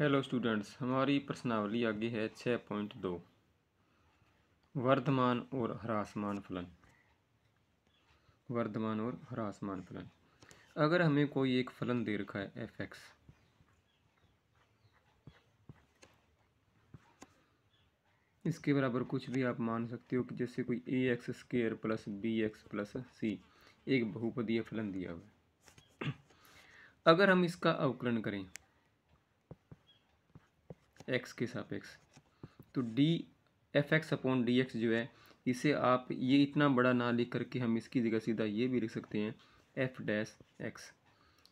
hello students हमारी प्रश्नावली आगे है छः पॉइंट दो वर्धमान और ह्रासमान फलन वर्धमान और ह्रासमान फलन अगर हमें कोई एक फलन दे रखा है एफ एक्स इसके बराबर कुछ भी आप मान सकते हो कि जैसे कोई A X square plus B X plus C एक बहुपदीय फलन दिया हुआ है अगर हम इसका अवकलन करें एक्स के सापेक्ष तो D F X upon D X जो है इसे आप ये इतना बड़ा ना लिख करके हम इसकी जगह सीधा ये भी लिख सकते हैं एफ डैस एक्स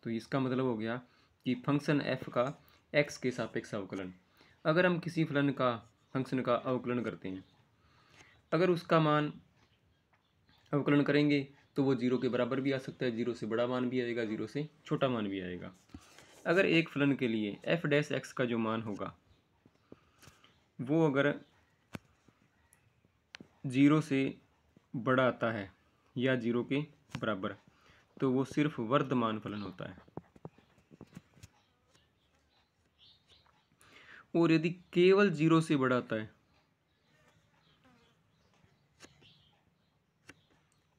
तो इसका मतलब हो गया कि फंक्शन एफ का एक्स के सापेक्ष अवकलन अगर हम किसी फलन का फंक्शन का अवकलन करते हैं अगर उसका मान अवकलन करेंगे तो वो जीरो के बराबर भी आ सकता है जीरो से बड़ा मान भी आएगा जीरो से छोटा मान भी आएगा अगर एक फलन के लिए एफ डैस एक्स का जो मान होगा वो अगर ज़ीरो से बड़ा आता है या ज़ीरो के बराबर तो वो सिर्फ वर्धमान फलन होता है और यदि केवल जीरो से बड़ा आता है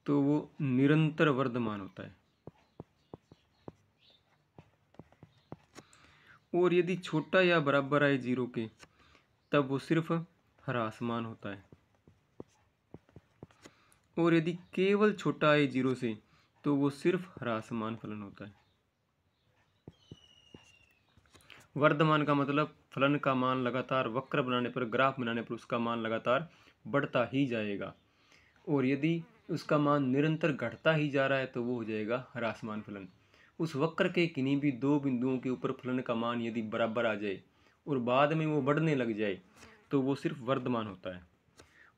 तो वो निरंतर वर्धमान होता है और यदि छोटा या बराबर आए जीरो के तब वो सिर्फ हरा आसमान होता है और यदि केवल छोटा है जीरो से तो वो सिर्फ हरा आसमान फलन होता है वर्धमान का मतलब फलन का मान लगातार वक्र बनाने पर ग्राफ बनाने पर उसका मान लगातार बढ़ता ही जाएगा और यदि उसका मान निरंतर घटता ही जा रहा है तो वो हो जाएगा हरासमान फलन उस वक्र के किन्हीं भी दो बिंदुओं के ऊपर फलन का मान यदि बराबर आ जाए और बाद में वो बढ़ने लग जाए तो वो सिर्फ वर्धमान होता है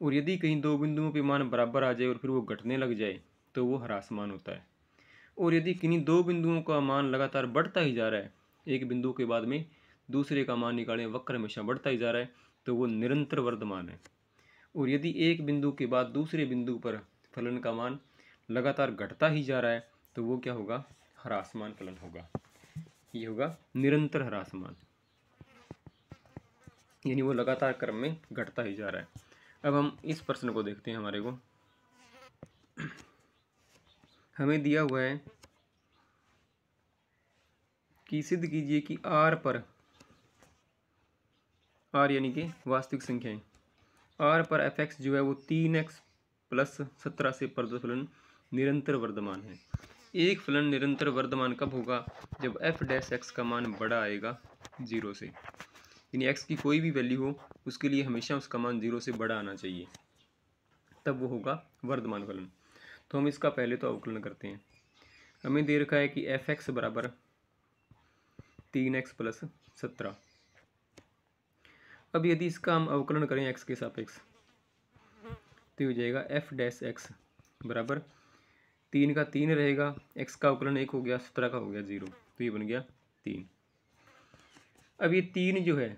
और यदि कहीं दो बिंदुओं पर मान बराबर आ जाए और फिर वो घटने लग जाए तो वो ह्रासमान होता है और यदि किन्हीं दो बिंदुओं का मान लगातार बढ़ता ही जा रहा है एक बिंदु के बाद में दूसरे का मान निकालें वक्र हमेशा बढ़ता ही जा रहा है तो वो निरंतर वर्धमान है और यदि एक बिंदु के बाद दूसरे बिंदु पर फलन का मान लगातार घटता ही जा रहा है तो वो क्या होगा हरासमान फलन होगा ये होगा निरंतर हरासमान यानी वो लगातार क्रम में घटता ही जा रहा है अब हम इस प्रश्न को देखते हैं हमारे को हमें दिया हुआ है कि सिद्ध कीजिए कि आर पर आर यानी कि वास्तविक संख्याएं आर पर एफ एक्स जो है वो तीन एक्स प्लस सत्रह से फलन निरंतर वर्धमान है एक फलन निरंतर वर्धमान कब होगा जब एफ डैश एक्स का मान बड़ा आएगा जीरो से यानी एक्स की कोई भी वैल्यू हो उसके लिए हमेशा उसका मान जीरो से बड़ा आना चाहिए तब वो होगा वर्धमान फलन तो हम इसका पहले तो अवकलन करते हैं हमें दे रखा है कि एफ एक्स बराबर तीन एक्स प्लस सत्रह अब यदि इसका हम अवकलन करें एक्स के सापेक्ष तो हो जाएगा एफ डैस एक्स बराबर तीन का तीन रहेगा एक्स का अवकलन एक हो गया सत्रह का हो गया जीरो तो ये बन गया तीन अब ये तीन जो है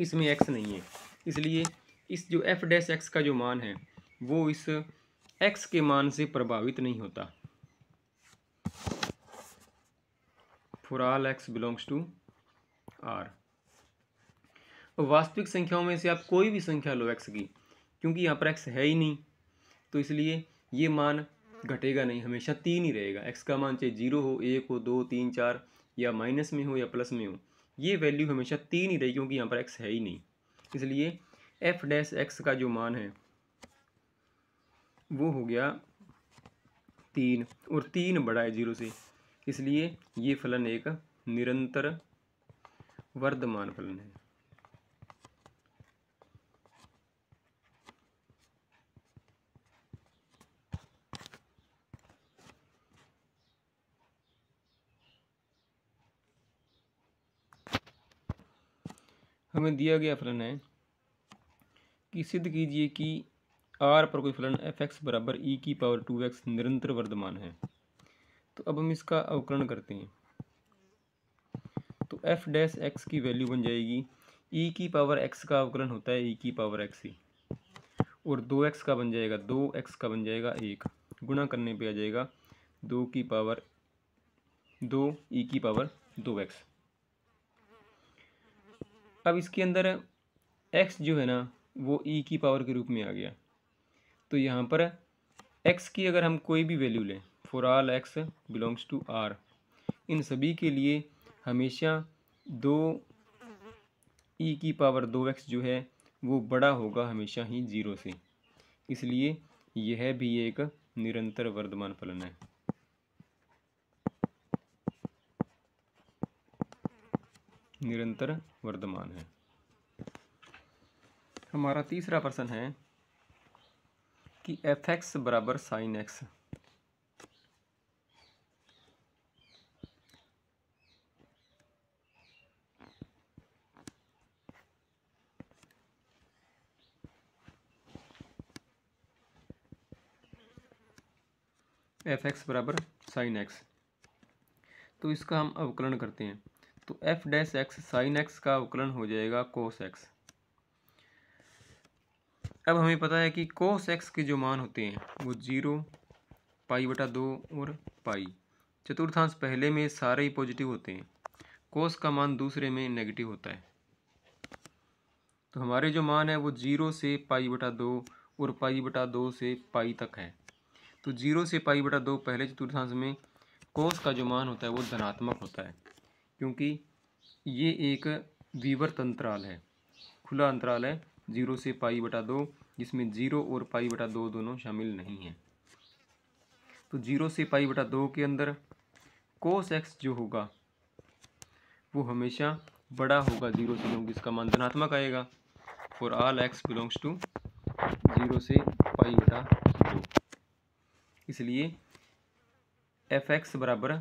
इसमें एक्स नहीं है इसलिए इस जो एफ डैश एक्स का जो मान है वो इस एक्स के मान से प्रभावित नहीं होता for all X belongs to R वास्तविक संख्याओं में से आप कोई भी संख्या लो एक्स की क्योंकि यहाँ पर एक्स है ही नहीं तो इसलिए ये मान घटेगा नहीं हमेशा तीन ही रहेगा एक्स का मान चाहे जीरो हो एक हो दो तीन चार या माइनस में हो या प्लस में हो ये वैल्यू हमेशा तीन ही रही क्योंकि यहाँ पर एक्स है ही नहीं इसलिए एफ डैश एक्स का जो मान है वो हो गया तीन और तीन बड़ा है जीरो से इसलिए ये फलन एक निरंतर वर्धमान फलन है हमें दिया गया फलन है कि सिद्ध कीजिए कि आर पर कोई फलन एफ एक्स बराबर ई e की पावर टू एक्स निरंतर वर्धमान है तो अब हम इसका अवकरण करते हैं तो एफ डैश एक्स की वैल्यू बन जाएगी ई e की पावर एक्स का अवकरण होता है ई e की पावर एक्स ही और दो एक्स का बन जाएगा दो एक्स का बन जाएगा एक गुणा करने पे आ जाएगा दो की पावर दो ई की पावर दो एक्स अब इसके अंदर एक्स जो है ना वो ई e की पावर के रूप में आ गया तो यहाँ पर एक्स की अगर हम कोई भी वैल्यू लें for all X belongs to R इन सभी के लिए हमेशा दो ई e की पावर दो एक्स जो है वो बड़ा होगा हमेशा ही जीरो से इसलिए यह भी एक निरंतर वर्धमान फलन है निरंतर वर्धमान है हमारा तीसरा प्रश्न है कि एफ एक्स बराबर साइन एक्स एफ एक्स बराबर साइन एक्स तो इसका हम अवकलन करते हैं तो F dash X sine X का अवकलन हो जाएगा कोस एक्स अब हमें पता है कि कोस एक्स के जो मान होते हैं वो जीरो पाई बटा दो और पाई चतुर्थांश पहले में सारे ही पॉजिटिव होते हैं कोस का मान दूसरे में नेगेटिव होता है तो हमारे जो मान है वो जीरो से पाई बटा दो और पाई बटा दो से पाई तक है तो जीरो से पाई बटा दो पहले चतुर्थांश में कोस का जो मान होता है वो धनात्मक होता है क्योंकि ये एक वीवर तंत्राल है खुला अंतराल है जीरो से पाई बटा दो जिसमें जीरो और पाई बटा दो दोनों शामिल नहीं हैं तो जीरो से पाई बटा दो के अंदर कोस एक्स जो होगा वो हमेशा बड़ा होगा जीरो से क्योंकि इसका मान धनात्मक आएगा और all X belongs to zero से पाई बटा दो इसलिए एफ एक्स बराबर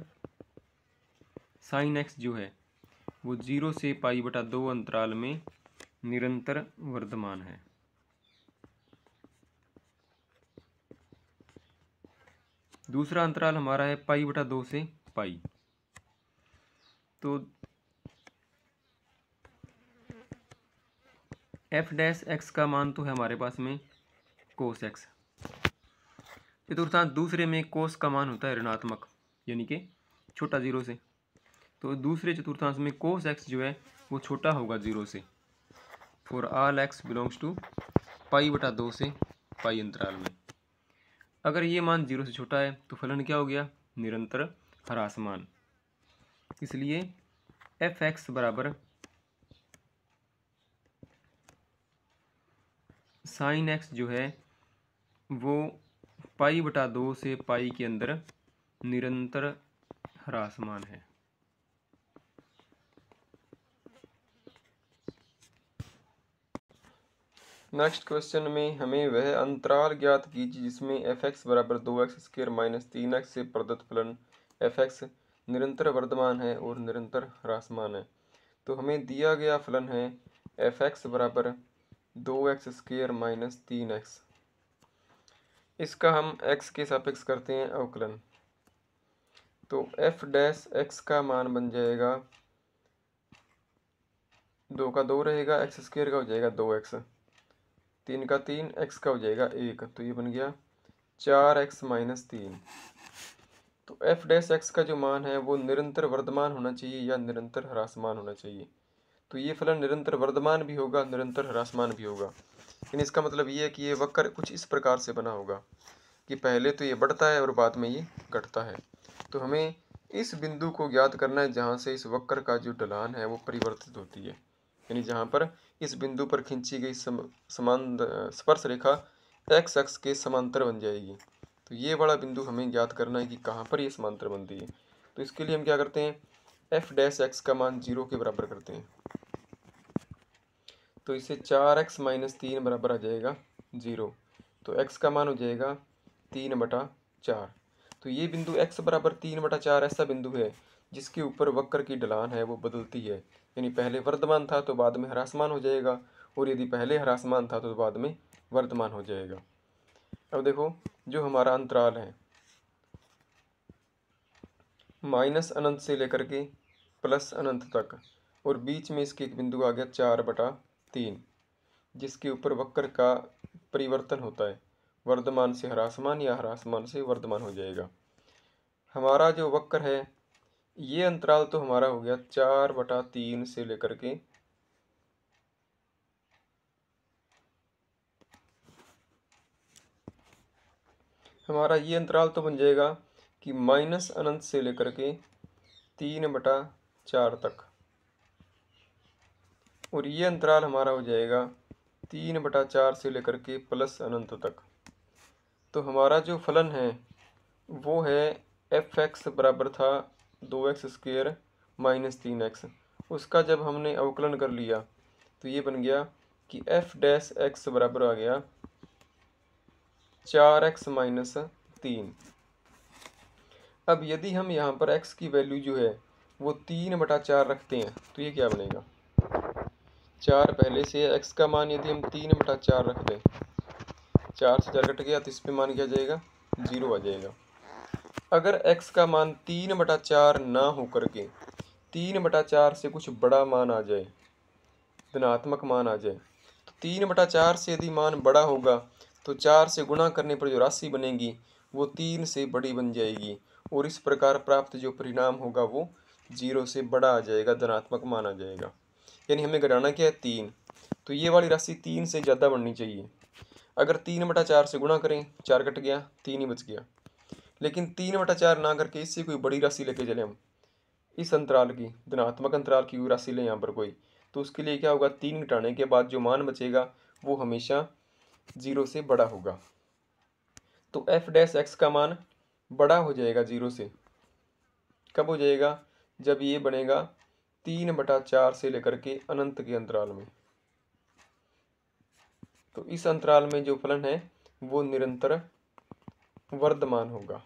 साइन एक्स जो है वो जीरो से पाई बटा दो अंतराल में निरंतर वर्धमान है दूसरा अंतराल हमारा है पाई बटा दो से पाई तो एफ डैश एक्स का मान तो है हमारे पास में कोस एक्स चतुर्थांत दूसरे में कोस का मान होता है ऋणात्मक यानी कि छोटा जीरो से तो दूसरे चतुर्थांश में कोस एक्स जो है वो छोटा होगा ज़ीरो से for all X belongs to pi बटा दो से पाई अंतराल में अगर ये मान जीरो से छोटा है तो फलन क्या हो गया निरंतर हरासमान इसलिए एफ एक्स बराबर साइन एक्स जो है वो पाई बटा दो से पाई के अंदर निरंतर हरासमान है नेक्स्ट क्वेश्चन में हमें वह अंतराल ज्ञात कीजिए जिसमें एफ एक्स बराबर दो एक्स स्क्र माइनस तीन एक्स से प्रदत्त फलन एफ एक्स निरंतर वर्धमान है और निरंतर ह्रासमान है तो हमें दिया गया फलन है एफ एक्स बराबर दो एक्स स्क्र माइनस तीन एक्स इसका हम एक्स के सापेक्ष करते हैं अवकलन तो एफ डैश एक्स का मान बन जाएगा दो का दो रहेगा एक्स स्क्र का हो जाएगा दो एक्स तीन का तीन एक्स का हो जाएगा एक तो ये बन गया चार एक्स माइनस तीन तो एफ डैश एक्स का जो मान है वो निरंतर वर्धमान होना चाहिए या निरंतर ह्रासमान होना चाहिए तो ये फलन निरंतर वर्धमान भी होगा निरंतर ह्रासमान भी होगा लेकिन इसका मतलब ये है कि ये वक्र कुछ इस प्रकार से बना होगा कि पहले तो ये बढ़ता है और बाद में ये घटता है तो हमें इस बिंदु को ज्ञात करना है जहाँ से इस वक्र का जो ढलान है वो परिवर्तित होती है यानी जहाँ पर इस बिंदु पर खींची गई सम समान स्पर्श रेखा एक्स अक्ष के समांतर बन जाएगी तो ये वाला बिंदु हमें ज्ञात करना है कि कहाँ पर ये समांतर बनती है तो इसके लिए हम क्या करते हैं एफ डैश एक्स का मान जीरो के बराबर करते हैं तो इसे चार एक्स माइनस तीन बराबर आ जाएगा जीरो तो एक्स का मान हो जाएगा तीन बटा चार तो ये बिंदु एक्स बराबर तीन बटा चार ऐसा बिंदु है जिसके ऊपर वक्र की ढलान है वो बदलती है यानी पहले वर्धमान था तो बाद में हरासमान हो जाएगा और यदि पहले हरासमान था तो बाद में वर्धमान हो जाएगा अब देखो जो हमारा अंतराल है माइनस अनंत से लेकर के प्लस अनंत तक और बीच में इसके एक बिंदु आ गया चार बटा तीन जिसके ऊपर वक्र का परिवर्तन होता है वर्धमान से हरासमान या हरासमान से वर्धमान हो जाएगा हमारा जो वक्र है ये अंतराल तो हमारा हो गया चार बटा तीन से लेकर के हमारा ये अंतराल तो बन जाएगा कि माइनस अनंत से लेकर के तीन बटा चार तक और ये अंतराल हमारा हो जाएगा तीन बटा चार से लेकर के प्लस अनंत तक तो हमारा जो फलन है वो है एफ एक्स बराबर था दो एक्स स्क्वेयर माइनस तीन एक्स उसका जब हमने अवकलन कर लिया तो ये बन गया कि एफ डैश एक्स बराबर आ गया चार एक्स माइनस तीन अब यदि हम यहाँ पर एक्स की वैल्यू जो है वो तीन बटा चार रखते हैं तो ये क्या बनेगा चार पहले से एक्स का मान यदि हम तीन बटा चार रख दें चार से चार कट गया तो इस पर मान क्या जाएगा जीरो आ जाएगा अगर x का मान तीन बटा चार ना होकर के तीन बटा चार से कुछ बड़ा मान आ जाए धनात्मक मान आ जाए तो तीन बटा चार से यदि मान बड़ा होगा तो चार से गुणा करने पर जो राशि बनेगी वो तीन से बड़ी बन जाएगी और इस प्रकार प्राप्त जो परिणाम होगा वो जीरो से बड़ा आ जाएगा धनात्मक मान आ जाएगा यानी हमें घटाना क्या है तीन तो ये वाली राशि तीन से ज़्यादा बननी चाहिए अगर तीन बटा चार से गुणा करें चार कट गया तीन ही बच गया लेकिन तीन बटा चार ना करके इससे कोई बड़ी राशि लेके चले हम इस अंतराल की धनात्मक अंतराल की राशि लें यहाँ पर कोई तो उसके लिए क्या होगा तीन घटाने के बाद जो मान बचेगा वो हमेशा जीरो से बड़ा होगा तो एफ डैश एक्स का मान बड़ा हो जाएगा जीरो से कब हो जाएगा जब ये बनेगा तीन बटा चार से लेकर के अनंत के अंतराल में तो इस अंतराल में जो फलन है वो निरंतर वर्धमान होगा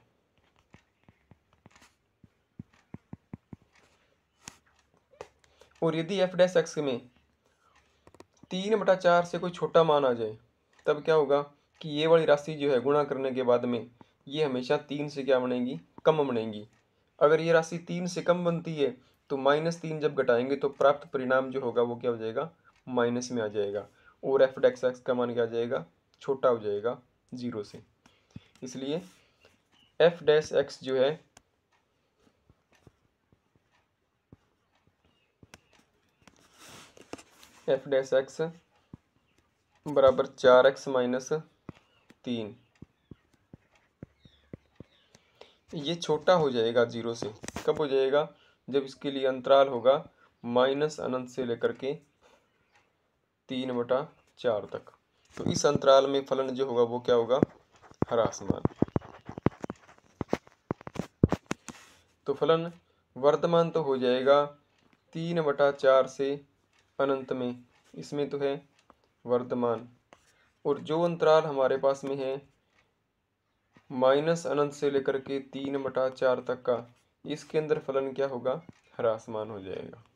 और यदि एफ डैश एक्स में तीन बटा चार से कोई छोटा मान आ जाए तब क्या होगा कि ये वाली राशि जो है गुणा करने के बाद में ये हमेशा तीन से क्या बनेगी कम बनेगी अगर ये राशि तीन से कम बनती है तो माइनस तीन जब घटाएंगे तो प्राप्त परिणाम जो होगा वो क्या हो जाएगा माइनस में आ जाएगा और एफ डैक्स एक्स का मान क्या आ जाएगा छोटा हो जाएगा जीरो से इसलिए एफ डैश एक्स जो है एफ डैश एक्स बराबर चार एक्स माइनस तीन ये छोटा हो जाएगा जीरो से कब हो जाएगा जब इसके लिए अंतराल होगा माइनस अनंत से लेकर के तीन बटा चार तक तो इस अंतराल में फलन जो होगा वो क्या होगा हरासमान तो फलन वर्तमान तो हो जाएगा तीन बटा चार से अनंत में इसमें तो है वर्तमान और जो अंतराल हमारे पास में है माइनस अनंत से लेकर के तीन बटा चार तक का इसके अंदर फलन क्या होगा हरासमान हो जाएगा